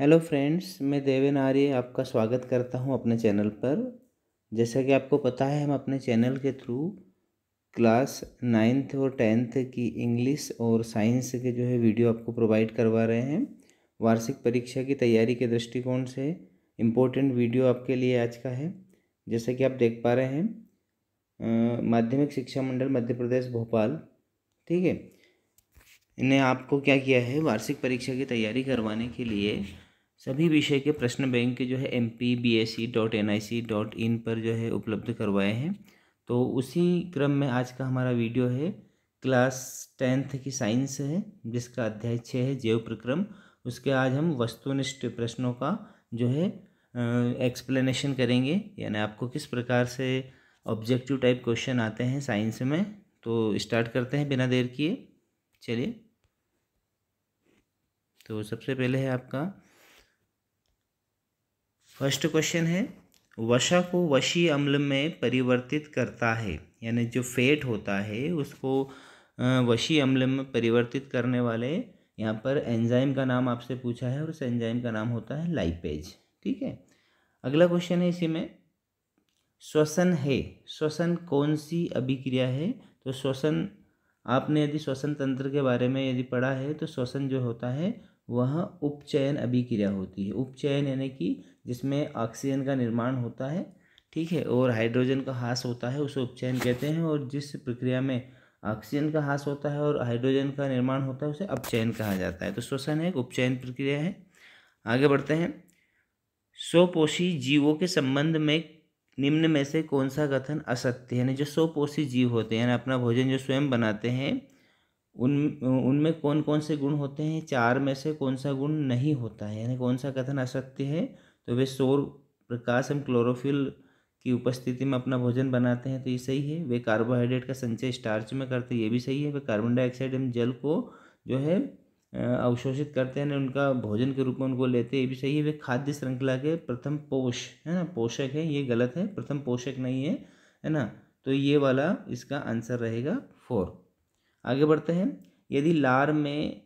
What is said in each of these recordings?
hello friends मैं देवेन आर्य आपका स्वागत करता हूं अपने चैनल पर जैसा कि आपको पता है हम अपने चैनल के थ्रू क्लास नाइन्थ और टेंथ की इंग्लिश और साइंस के जो है वीडियो आपको प्रोवाइड करवा रहे हैं वार्षिक परीक्षा की तैयारी के दृष्टिकोण से इम्पोर्टेंट वीडियो आपके लिए आज का है जैसा कि आप देख पा रहे हैं माध्यमिक शिक्षा मंडल मध्य प्रदेश भोपाल ठीक है इन्हें आपको क्या किया है वार्षिक परीक्षा की तैयारी करवाने के लिए सभी विषय के प्रश्न बैंक जो है M P B S C dot N I C dot in पर जो है उपलब्ध करवाए हैं तो उसी क्रम में आज का हमारा वीडियो है क्लास टेंथ की साइंस है जिसका अध्याय छः है जैव प्रक्रम उसके आज हम वस्तुनिष्ठ प्रश्नों का जो है एक्सप्लेनेशन करेंगे यानी आपको किस प्रकार से ऑब्जेक्टिव टाइप क्वेश्चन आते हैं साइंस में तो स्टार्ट करते हैं बिना देर किए चलिए तो सबसे पहले है आपका फर्स्ट क्वेश्चन है वसा को वशी अम्ल में परिवर्तित करता है यानी जो फेट होता है उसको वशी अम्ल में परिवर्तित करने वाले यहाँ पर एंजाइम का नाम आपसे पूछा है और उस एंजाइम का नाम होता है लाइपेज ठीक है अगला क्वेश्चन है इसी में श्वसन है श्वसन कौन सी अभिक्रिया है तो श्वसन आपने यदि श्वसन तंत्र के बारे में यदि पढ़ा है तो श्वसन जो होता है वहाँ उपचयन अभिक्रिया होती है उपचयन यानी कि जिसमें ऑक्सीजन का निर्माण होता है ठीक है और हाइड्रोजन का हास होता है उसे उपचयन कहते हैं और जिस प्रक्रिया में ऑक्सीजन का हास होता है और हाइड्रोजन का निर्माण होता है उसे अपचयन कहा जाता है तो श्वसन एक उपचयन प्रक्रिया है आगे बढ़ते हैं स्वपोषी जीवों के संबंध में निम्न में से कौन सा कथन असत्य यानी जो स्वपोषी जीव होते हैं अपना भोजन जो स्वयं बनाते हैं उन उनमें कौन कौन से गुण होते हैं चार में से कौन सा गुण नहीं होता है यानी कौन सा कथन असत्य है तो वे सौर प्रकाश एवं क्लोरोफिल की उपस्थिति में अपना भोजन बनाते हैं तो ये सही है वे कार्बोहाइड्रेट का संचय स्टार्च में करते हैं ये भी सही है वे कार्बन डाइऑक्साइड एवं जल को जो है अवशोषित करते हैं उनका भोजन के रूप में उनको लेते हैं ये भी सही है वे खाद्य श्रृंखला के प्रथम पोष है ना पोषक है ये गलत है प्रथम पोषक नहीं है है ना तो ये वाला इसका आंसर रहेगा फोर आगे बढ़ते हैं यदि लार में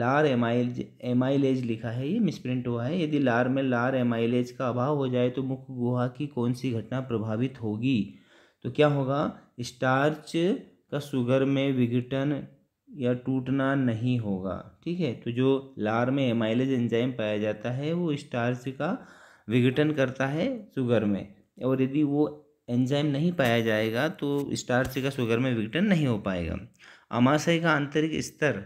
लार एमाइल एमाइलेज लिखा है ये मिसप्रिंट हुआ है यदि लार में लार एमाइलेज का अभाव हो जाए तो मुख्य गुहा की कौन सी घटना प्रभावित होगी तो क्या होगा स्टार्च का शुगर में विघटन या टूटना नहीं होगा ठीक है तो जो लार में एमाइलेज एंजाइम पाया जाता है वो स्टार्च का विघटन करता है शुगर में और यदि वो एंजाइम नहीं पाया जाएगा तो स्टार्च का शुगर में विघटन नहीं हो पाएगा आमाशय का आंतरिक स्तर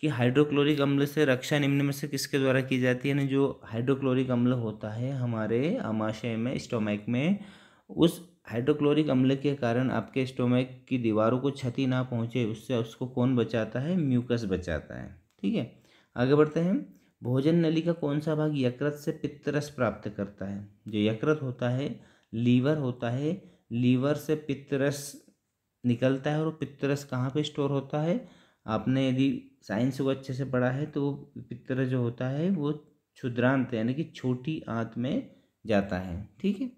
कि हाइड्रोक्लोरिक अम्ल से रक्षा निम्न में से किसके द्वारा की जाती है ना जो हाइड्रोक्लोरिक अम्ल होता है हमारे आमाशय में स्टोमैक में उस हाइड्रोक्लोरिक अम्ल के कारण आपके स्टोमैक की दीवारों को क्षति ना पहुँचे उससे उसको कौन बचाता है म्यूकस बचाता है ठीक है आगे बढ़ते हैं भोजन नली का कौन सा भाग यकृत से पित्तरस प्राप्त करता है जो यकृत होता है लीवर होता है लीवर से पित्तरस निकलता है और पित्तरस कहाँ पे स्टोर होता है आपने यदि साइंस को अच्छे से पढ़ा है तो पित्तरस जो होता है वो क्षुद्रांत यानी कि छोटी आंत में जाता है ठीक है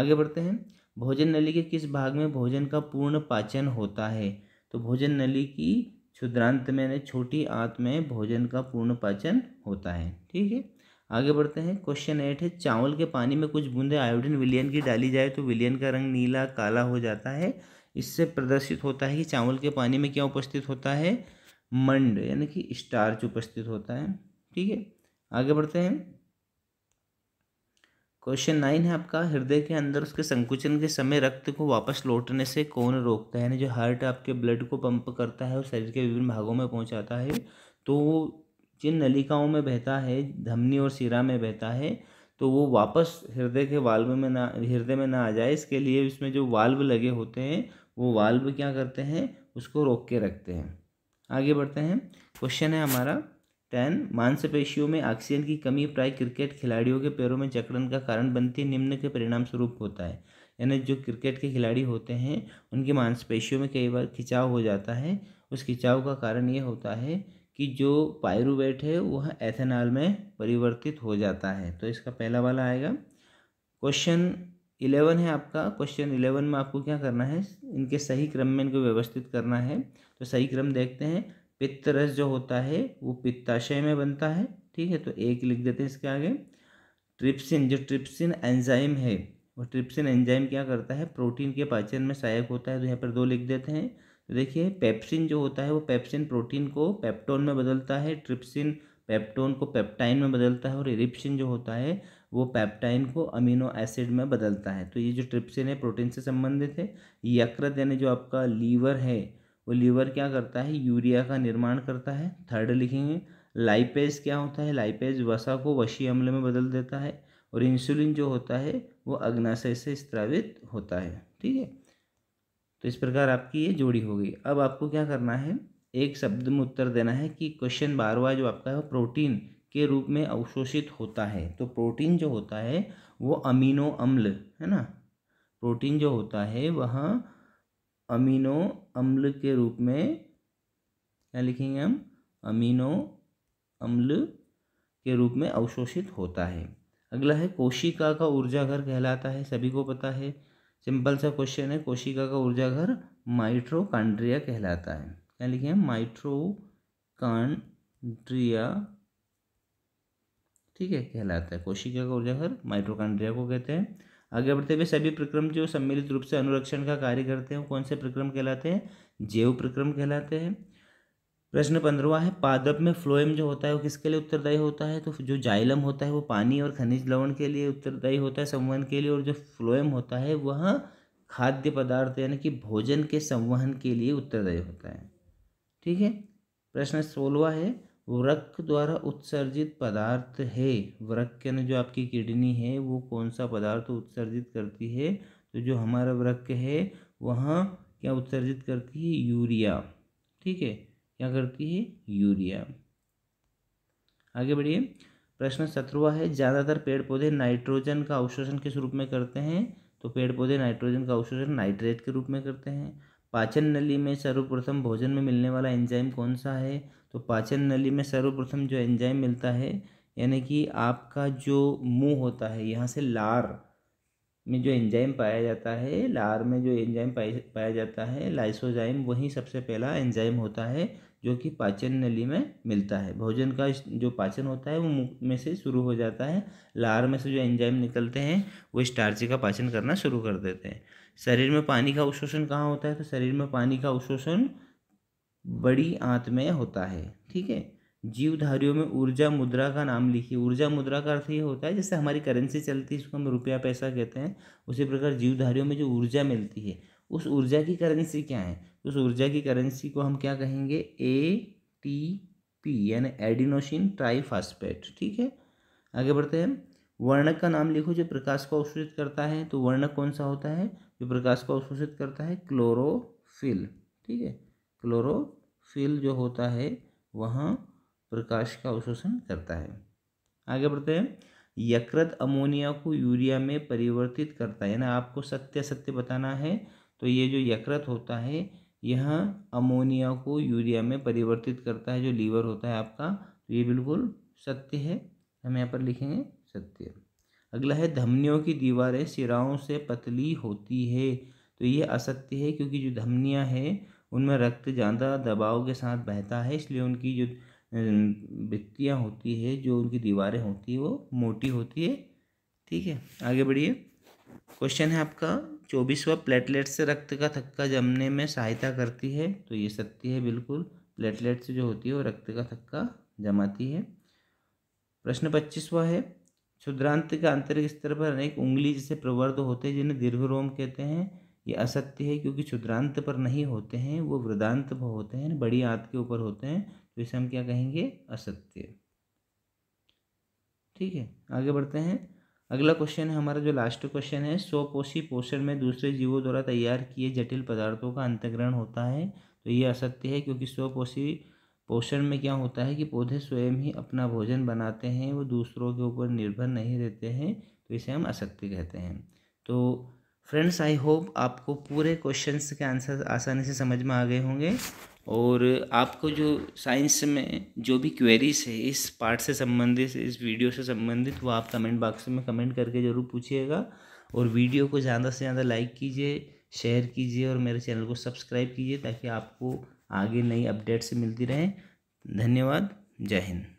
आगे बढ़ते हैं भोजन नली के किस भाग में भोजन का पूर्ण पाचन होता है तो भोजन नली की क्षुद्रांत में यानी छोटी आंत में भोजन का पूर्ण पाचन होता है ठीक है आगे बढ़ते हैं क्वेश्चन एट है चावल के पानी में कुछ बूंदे आयोडीन विलियन की डाली जाए तो विलियन का रंग नीला काला हो जाता है इससे प्रदर्शित होता है कि चावल के पानी में क्या उपस्थित होता है मंड यानी कि स्टार्च उपस्थित होता है ठीक है आगे बढ़ते हैं क्वेश्चन नाइन है आपका हृदय के अंदर उसके संकुचन के समय रक्त को वापस लौटने से कौन रोकता है यानी जो हार्ट आपके ब्लड को पंप करता है और शरीर के विभिन्न भागों में पहुंचाता है तो जिन नलिकाओं में बहता है धमनी और सिरा में बहता है तो वो वापस हृदय के वाल्व में ना हृदय में ना आ जाए इसके लिए इसमें जो वाल्व लगे होते हैं वो वाल्व क्या करते हैं उसको रोक के रखते हैं आगे बढ़ते हैं क्वेश्चन है हमारा टेन मांसपेशियों में ऑक्सीजन की कमी प्राय क्रिकेट खिलाड़ियों के पैरों में जकड़न का कारण बनती निम्न के परिणाम स्वरूप होता है यानी जो क्रिकेट के खिलाड़ी होते हैं उनकी मांसपेशियों में कई बार खिंचाव हो जाता है उस खिंचाव का कारण ये होता है कि जो पायरुवेट है वह एथेनॉल में परिवर्तित हो जाता है तो इसका पहला वाला आएगा क्वेश्चन इलेवन है आपका क्वेश्चन इलेवन में आपको क्या करना है इनके सही क्रम में इनको व्यवस्थित करना है तो सही क्रम देखते हैं पित्त रस जो होता है वो पित्ताशय में बनता है ठीक है तो एक लिख देते हैं इसके आगे ट्रिप्सिन जो ट्रिप्सिन एंजाइम है वो ट्रिप्सिन एंजाइम क्या करता है प्रोटीन के पाचन में सहायक होता है तो यहाँ पर दो लिख देते हैं देखिए पेप्सिन जो होता है वो पेप्सिन प्रोटीन को पेप्टोन में बदलता है ट्रिप्सिन पेप्टोन को पेप्टाइन में बदलता है और रिप्सिन जो होता है वो पेप्टाइन को अमीनो एसिड में बदलता है तो ये जो ट्रिप्सिन है प्रोटीन से संबंधित है यकृत यानी जो आपका लीवर है वो लीवर क्या करता है यूरिया का निर्माण करता है थर्ड लिखेंगे लाइपेज क्या होता है लाइपेज वसा को वशी अम्ल में बदल देता है और इंसुलिन जो होता है वो अग्नाशय से स्त्रावित होता है ठीक है तो इस प्रकार आपकी ये जोड़ी हो गई अब आपको क्या करना है एक शब्द में उत्तर देना है कि क्वेश्चन बार जो आपका है प्रोटीन के रूप में अवशोषित होता है तो प्रोटीन जो होता है वो अमीनो अम्ल है ना प्रोटीन जो होता है वह अमीनो अम्ल के रूप में क्या लिखेंगे हम अमीनो अम्ल के रूप में अवशोषित होता है अगला है कोशिका का ऊर्जा घर कहलाता है सभी को पता है सिंपल सा क्वेश्चन है कोशिका का ऊर्जा घर माइट्रोकांड्रिया कहलाता है क्या लिखे हैं माइट्रोकांड्रिया ठीक है कहलाता है कोशिका का ऊर्जा घर माइट्रोकांड्रिया को कहते हैं आगे बढ़ते हुए सभी प्रक्रम जो सम्मिलित रूप से अनुरक्षण का कार्य करते हैं कौन से प्रक्रम कहलाते हैं जैव प्रक्रम कहलाते हैं प्रश्न पंद्रवा है पादप में फ्लोएम जो होता है वो किसके लिए उत्तरदायी होता है तो जो जाइलम होता है वो पानी और खनिज लवण के लिए उत्तरदायी होता है संवहन के लिए और जो फ्लोएम होता है वह खाद्य पदार्थ यानी कि भोजन के संवहन के लिए उत्तरदायी होता है ठीक है प्रश्न सोलवा है वृक द्वारा उत्सर्जित पदार्थ है वृक के जो आपकी किडनी है वो कौन सा पदार्थ उत्सर्जित करती है तो जो हमारा वृक है वह क्या उत्सर्जित करती है यूरिया ठीक है क्या करती है यूरिया आगे बढ़िए प्रश्न सत्रवा है ज़्यादातर पेड़ पौधे नाइट्रोजन का अवशोषण किस रूप में करते हैं तो पेड़ पौधे नाइट्रोजन का अवशोषण नाइट्रेट के रूप में करते हैं पाचन नली में सर्वप्रथम भोजन में मिलने वाला एंजाइम कौन सा है तो पाचन नली में सर्वप्रथम जो एंजाइम मिलता है यानी कि आपका जो मुंह होता है यहाँ से लार में जो एंजाइम पाया जाता है लार में जो एंजाइम पाया जाता है लाइसोजाइम वही सबसे पहला एंजाइम होता है जो कि पाचन नली में मिलता है भोजन का जो पाचन होता है वो मुँह में से शुरू हो जाता है लार में से जो एंजाइम निकलते हैं वो स्टार्ची का पाचन करना शुरू कर देते हैं शरीर में पानी का उशोषण कहाँ होता है तो शरीर में पानी का उशोषण बड़ी आंत में होता है ठीक है जीवधारियों में ऊर्जा मुद्रा का नाम लिखिए ऊर्जा मुद्रा का अर्थ ये होता है जैसे हमारी करेंसी चलती है इसको हम रुपया पैसा कहते हैं उसी प्रकार जीवधारियों में जो ऊर्जा मिलती है उस ऊर्जा की करेंसी क्या है तो उस ऊर्जा की करेंसी को हम क्या कहेंगे ए टी पी यानी एडिनोशिन ट्राईफास्पेट ठीक है आगे बढ़ते हैं वर्णक का नाम लिखो जो प्रकाश को अवशोषित करता है तो वर्णक कौन सा होता है जो प्रकाश को अवशोषित करता है क्लोरोफिल ठीक है क्लोरोफिल जो होता है वह प्रकाश का अवशोषण करता है आगे बढ़ते हैं यकृत अमोनिया को यूरिया में परिवर्तित करता है यानी आपको सत्य सत्य बताना है तो ये जो यकृत होता है यह अमोनिया को यूरिया में परिवर्तित करता है जो लीवर होता है आपका तो ये बिल्कुल सत्य है हम यहाँ पर लिखेंगे सत्य अगला है धमनियों की दीवारें सिराओं से पतली होती है तो ये असत्य है क्योंकि जो धमनियाँ हैं उनमें रक्त ज़्यादा दबाव के साथ बहता है इसलिए उनकी जो भित्तियाँ होती है जो उनकी दीवारें होती है वो मोटी होती है ठीक है आगे बढ़िए क्वेश्चन है आपका चौबीसवा प्लेटलेट से रक्त का थक्का जमने में सहायता करती है तो ये सत्य है बिल्कुल प्लेटलेट से जो होती है वो रक्त का थक्का जमाती है प्रश्न पच्चीसवा है क्षुद्रांत के आंतरिक स्तर पर अनेक उंगली जैसे प्रवर्ध होते हैं जिन्हें दीर्घ रोम कहते हैं ये असत्य है क्योंकि क्षुद्रांत पर नहीं होते हैं वो वृद्धांत पर होते हैं बड़ी आंत के ऊपर होते हैं तो इसे हम क्या कहेंगे असत्य ठीक है आगे बढ़ते हैं अगला क्वेश्चन है हमारा जो लास्ट क्वेश्चन है स्वपोषी पोषण में दूसरे जीवों द्वारा तैयार किए जटिल पदार्थों का अंतग्रहण होता है तो ये असत्य है क्योंकि स्वपोषी पोषण में क्या होता है कि पौधे स्वयं ही अपना भोजन बनाते हैं वो दूसरों के ऊपर निर्भर नहीं रहते हैं तो इसे हम असत्य कहते हैं तो फ्रेंड्स आई होप आपको पूरे क्वेश्चंस के आंसर आसानी से समझ में आ गए होंगे और आपको जो साइंस में जो भी क्वेरीज है इस पार्ट से संबंधित इस वीडियो से संबंधित वो आप कमेंट बॉक्स में कमेंट करके ज़रूर पूछिएगा और वीडियो को ज़्यादा से ज़्यादा लाइक कीजिए शेयर कीजिए और मेरे चैनल को सब्सक्राइब कीजिए ताकि आपको आगे नई अपडेट्स मिलती रहें धन्यवाद जय हिंद